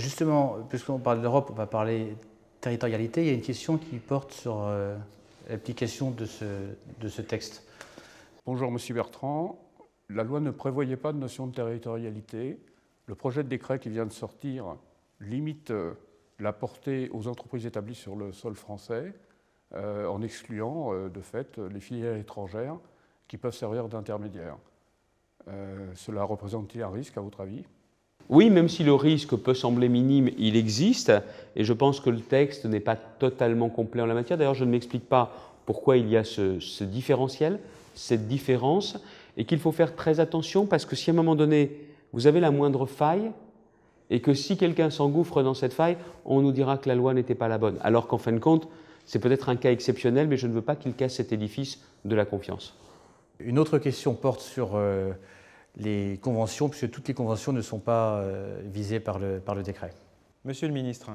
justement, puisqu'on parle d'Europe, on va parler territorialité. Il y a une question qui porte sur euh, l'application de ce, de ce texte. Bonjour, monsieur Bertrand. La loi ne prévoyait pas de notion de territorialité. Le projet de décret qui vient de sortir limite euh, la portée aux entreprises établies sur le sol français, euh, en excluant de fait les filières étrangères qui peuvent servir d'intermédiaires. cela représente-t-il un risque, à votre avis oui, même si le risque peut sembler minime, il existe, et je pense que le texte n'est pas totalement complet en la matière. D'ailleurs, je ne m'explique pas pourquoi il y a ce, différentiel, cette différence, et qu'il faut faire très attention parce que si à un moment donné, vous avez la moindre faille, et que si quelqu'un s'engouffre dans cette faille, on nous dira que la loi n'était pas la bonne, alors qu'en fin de compte, c'est peut-être un cas exceptionnel, mais je ne veux pas qu'il casse cet édifice de la confiance. Une autre question porte sur... Euh, les conventions, puisque toutes les conventions ne sont pas euh, visées par le, par le décret. Monsieur le ministre,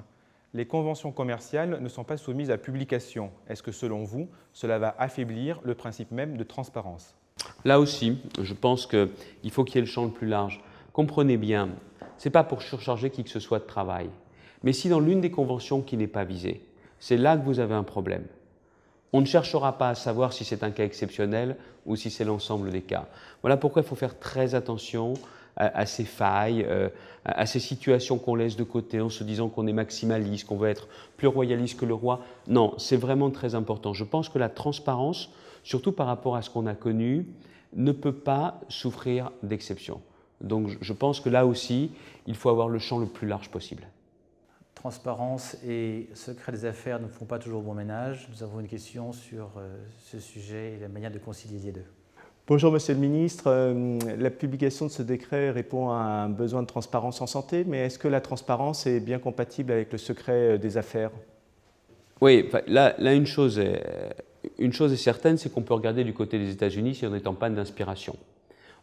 les conventions commerciales ne sont pas soumises à publication. Est-ce que selon vous, cela va affaiblir le principe même de transparence Là aussi, je pense qu'il faut qu'il y ait le champ le plus large. Comprenez bien, ce n'est pas pour surcharger qui que ce soit de travail. Mais si dans l'une des conventions qui n'est pas visée, c'est là que vous avez un problème. On ne cherchera pas à savoir si c'est un cas exceptionnel ou si c'est l'ensemble des cas. Voilà pourquoi il faut faire très attention à, ces failles, euh, à ces situations qu'on laisse de côté en se disant qu'on est maximaliste, qu'on veut être plus royaliste que le roi. Non, c'est vraiment très important. Je pense que la transparence, surtout par rapport à ce qu'on a connu, ne peut pas souffrir d'exception. Donc je pense que là aussi, il faut avoir le champ le plus large possible transparence et secret des affaires ne font pas toujours bon ménage. Nous avons une question sur euh, ce sujet et la manière de concilier les deux. Bonjour Monsieur le Ministre. Euh, la publication de ce décret répond à un besoin de transparence en santé, mais est-ce que la transparence est bien compatible avec le secret euh, des affaires Oui, là, une, chose est, une chose est certaine, c'est qu'on peut regarder du côté des États-Unis si on est en panne d'inspiration.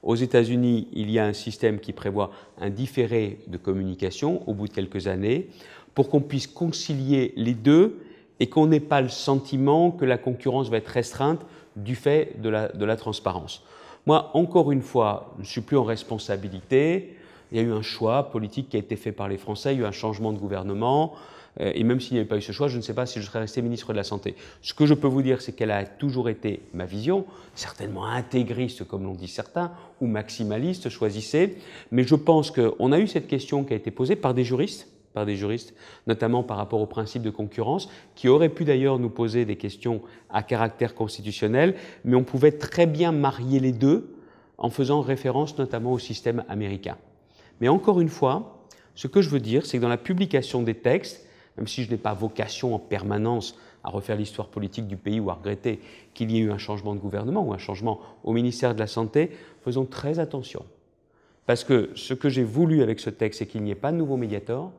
Aux États-Unis, il y a un système qui prévoit un différé de communication au bout de quelques années pour qu'on puisse concilier les deux et qu'on n'ait pas le sentiment que la concurrence va être restreinte du fait de la, de la transparence. Moi, encore une fois, je ne suis plus en responsabilité. Il y a eu un choix politique qui a été fait par les Français, il y a eu un changement de gouvernement. Euh, et même s'il n'y avait pas eu ce choix, je ne sais pas si je serais resté ministre de la Santé. Ce que je peux vous dire, c'est qu'elle a toujours été ma vision, certainement intégriste, comme l'ont dit certains, ou maximaliste, choisissez. Mais je pense qu'on a eu cette question qui a été posée par des juristes par des juristes, notamment par rapport au principe de concurrence, qui aurait pu d'ailleurs nous poser des questions à caractère constitutionnel, mais on pouvait très bien marier les deux en faisant référence notamment au système américain. Mais encore une fois, ce que je veux dire, c'est que dans la publication des textes, même si je n'ai pas vocation en permanence à refaire l'histoire politique du pays ou à regretter qu'il y ait eu un changement de gouvernement ou un changement au ministère de la Santé, faisons très attention. Parce que ce que j'ai voulu avec ce texte, c'est qu'il n'y ait pas de nouveau médiator,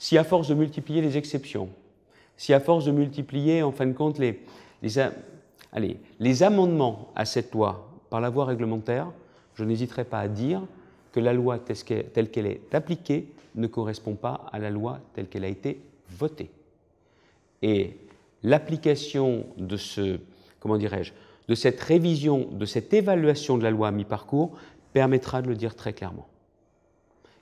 si à force de multiplier les exceptions, si à force de multiplier en fin de compte les, les amendements à cette loi par la voie réglementaire, je n'hésiterai pas à dire que la loi telle qu'elle est appliquée ne correspond pas à la loi telle qu'elle a été votée. Et l'application de ce, comment dirais-je, de cette révision, de cette évaluation de la loi à mi-parcours permettra de le dire très clairement.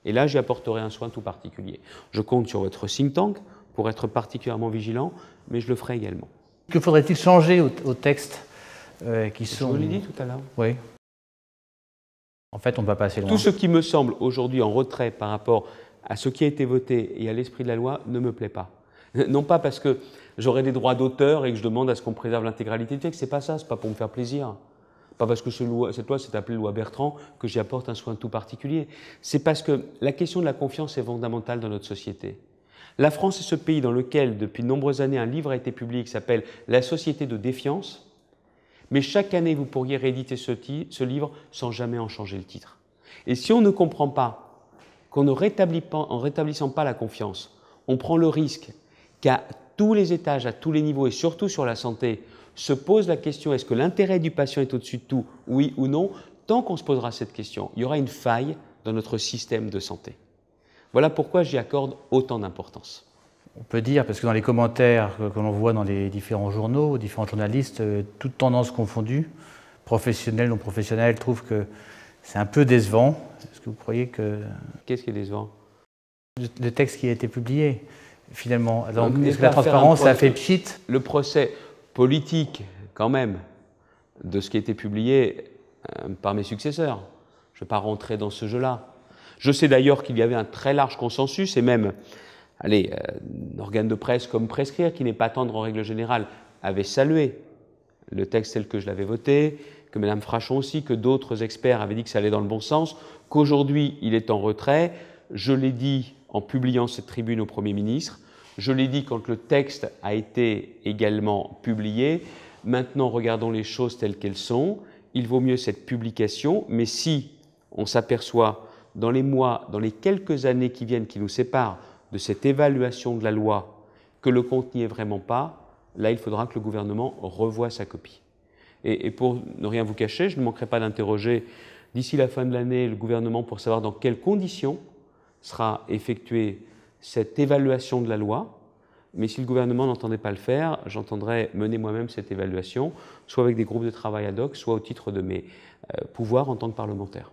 Et là, j'y apporterai un soin tout particulier. Je compte sur votre think tank pour être particulièrement vigilant, mais je le ferai également. Que faudrait-il changer aux, au textes euh, qui sont... Je vous l'ai dit tout à l'heure. Oui. En fait, on va passer loin. Tout ce qui me semble aujourd'hui en retrait par rapport à ce qui a été voté et à l'esprit de la loi ne me plaît pas. Non pas parce que j'aurai des droits d'auteur et que je demande à ce qu'on préserve l'intégralité du texte, c'est pas ça, c'est pas pour me faire plaisir pas parce que cette loi s'est appelée loi Bertrand que j'y apporte un soin tout particulier. C'est parce que la question de la confiance est fondamentale dans notre société. La France est ce pays dans lequel, depuis de nombreuses années, un livre a été publié qui s'appelle La société de défiance, mais chaque année, vous pourriez rééditer ce, livre sans jamais en changer le titre. Et si on ne comprend pas qu'on ne rétablit pas, rétablissant pas la confiance, on prend le risque qu'à tous les étages, à tous les niveaux et surtout sur la santé, se pose la question est-ce que l'intérêt du patient est au-dessus de tout, oui ou non Tant qu'on se posera cette question, il y aura une faille dans notre système de santé. Voilà pourquoi j'y accorde autant d'importance. On peut dire, parce que dans les commentaires que, l'on voit dans les différents journaux, différents journalistes, euh, toutes tendances confondues, professionnels, non professionnels, trouvent que c'est un peu décevant. Est-ce que vous croyez que... Qu'est-ce qui est décevant Le texte qui a été publié finalement. Euh, Donc, est-ce que la transparence, a fait pchit Le procès politique, quand même, de ce qui a été publié euh, par mes successeurs. Je ne vais pas rentrer dans ce jeu-là. Je sais d'ailleurs qu'il y avait un très large consensus, et même, allez, un euh, organe de presse comme Prescrire, qui n'est pas tendre en règle générale, avait salué le texte tel que je l'avais voté, que Mme Frachon aussi, que d'autres experts avaient dit que ça allait dans le bon sens, qu'aujourd'hui il est en retrait. Je l'ai dit en publiant cette tribune au Premier ministre. Je l'ai dit quand le texte a été également publié. Maintenant, regardons les choses telles qu'elles sont. Il vaut mieux cette publication, mais si on s'aperçoit dans les mois, dans les quelques années qui viennent, qui nous séparent de cette évaluation de la loi, que le compte n'y est vraiment pas, là, il faudra que le gouvernement revoie sa copie. Et, et pour ne rien vous cacher, je ne manquerai pas d'interroger d'ici la fin de l'année le gouvernement pour savoir dans quelles conditions sera effectuée cette évaluation de la loi, mais si le gouvernement n'entendait pas le faire, j'entendrais mener moi-même cette évaluation, soit avec des groupes de travail ad hoc, soit au titre de mes euh, pouvoirs en tant que parlementaire.